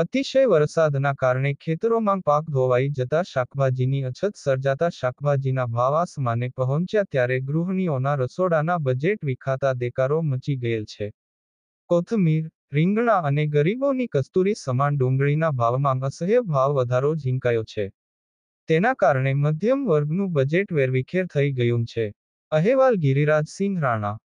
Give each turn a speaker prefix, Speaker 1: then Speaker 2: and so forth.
Speaker 1: અતિશય વરસાદના કારણે ખેતરોમાં પાક ધોવાઈ જતા શાકભાજીની અછત સર્જાતા શાકભાજીના ભાવ આસમાને પહોંચ્યા ત્યારે ગૃહિણીઓના રસોડાના બજેટ વિખાતા દેકારો મચી ગયેલ છે કોથમીર રીંગણા અને ગરીબોની કસ્તુરી સમાન ડુંગળીના ભાવમાં અસહ્ય ભાવ વધારો ઝીંકાયો છે તેના કારણે મધ્યમ વર્ગનું બજેટ વેરવિખેર થઈ ગયું છે અહેવાલ ગિરિરાજસિંહ રાણા